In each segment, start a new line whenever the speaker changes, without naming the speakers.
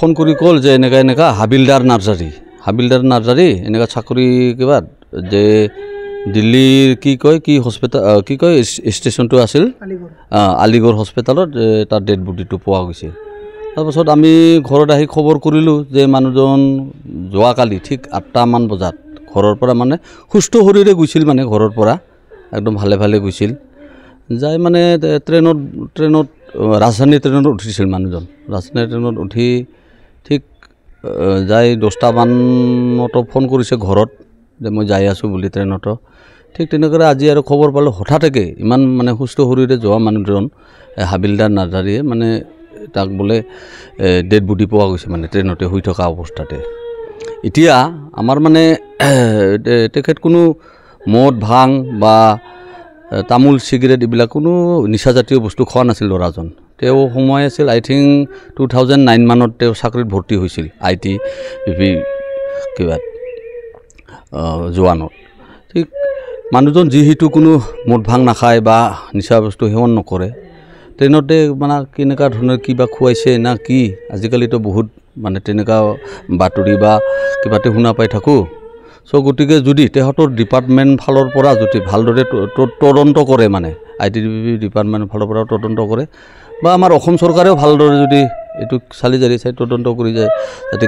phone কৰি ক'ল যে এনেকুৱা এনেকুৱা হাবিলদাৰ নাৰ্জাৰী হাবিলদাৰ নাৰ্জাৰী এনেকুৱা চাকৰি কিবা যে দিল্লীৰ কি কয় কি হস্পিটেল কি কয় ষ্টেচনটো আছিল আলিগড় হস্পিটেলত তাৰ ডেড বডিটো পোৱা গৈছে তাৰপাছত আমি ঘৰত আহি খবৰ কৰিলোঁ যে মানুহজন যোৱাকালি ঠিক আঠটামান বজাত ঘৰৰ পৰা মানে সুস্থ শৰীৰে গৈছিল মানে ঘৰৰ পৰা একদম ভালে ভালে গৈছিল যাই মানে ট্ৰেইনত ট্ৰেইনত ৰাজধানী ট্ৰেইনত উঠিছিল মানুহজন ৰাজধানী ট্ৰেইনত উঠি ঠিক যাই দহটামানতো ফোন কৰিছে ঘৰত যে মই যাই আছোঁ বুলি ট্ৰেইনতো ঠিক তেনেকৈ আজি আৰু খবৰ পালোঁ হঠাতেকে ইমান মানে সুস্থ শৰীৰে যোৱা মানুহজন হাবিলদাৰ নাৰ্জাৰীয়ে মানে তাক বোলে ডেড বডি পোৱা গৈছে মানে ট্ৰেইনতে শুই থকা অৱস্থাতে এতিয়া আমাৰ মানে তেখেত কোনো মদ ভাং বা তামোল চিগাৰেট এইবিলাক কোনো নিচাজাতীয় বস্তু খোৱা নাছিল ল'ৰাজন তেওঁ সোমাই আছিল I think two thousand nine মানত তেওঁ চাকৰিত ভৰ্তি হৈছিল আই টি পি পি কিবা জোৱানত ঠিক মানুহজন যিহেতু কোনো মদ ভাং নাখায় বা নিচা বস্তু সেৱন নকৰে ট্ৰেইনতে মানে কেনেকুৱা ধৰণৰ কিবা খুৱাইছে না কি আজিকালিতো বহুত মানে তেনেকুৱা বাতৰি বা কিবাতে শুনা পাই থাকোঁ চ' গতিকে যদি তেহেঁতৰ ডিপাৰ্টমেণ্ট ফালৰ পৰা যদি ভালদৰে তদন্ত কৰে মানে আই টি ডি বি ডিপাৰ্টমেণ্টৰ ফালৰ পৰাও তদন্ত কৰে বা আমাৰ অসম চৰকাৰেও ভালদৰে যদি এইটো চালি জাৰি চাই তদন্ত কৰি যায় যাতে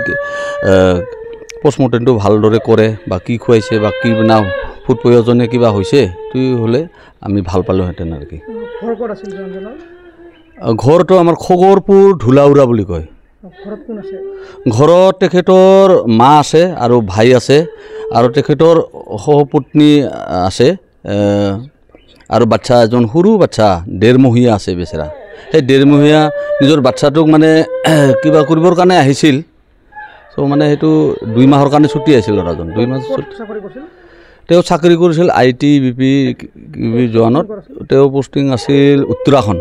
পষ্টমৰ্টেমটো ভালদৰে কৰে বা কি খুৱাইছে বা কি না ফুড পয়জনে কিবা হৈছে সেইটোৱে হ'লে আমি ভাল পালোঁহেঁতেন আৰু কি ঘৰটো আমাৰ খগৰপুৰ ঢোলাউৰা বুলি কয় ঘৰত তেখেতৰ মা আছে আৰু ভাই আছে আৰু তেখেতৰ সহপত্নী আছে আৰু বাচ্ছা এজন সৰু বাচ্ছা ডেৰমহীয়া আছে বেচেৰা সেই ডেৰমহীয়া নিজৰ বাচ্ছাটোক মানে কিবা কৰিবৰ কাৰণে আহিছিল চ' মানে সেইটো দুই মাহৰ কাৰণে ছুটি আছিল ল'ৰাজন দুই মাহ ছুটি তেওঁ চাকৰি কৰিছিল আই টি বি পি কি পি জোৱানত তেওঁ পষ্টিং আছিল উত্তৰাখণ্ড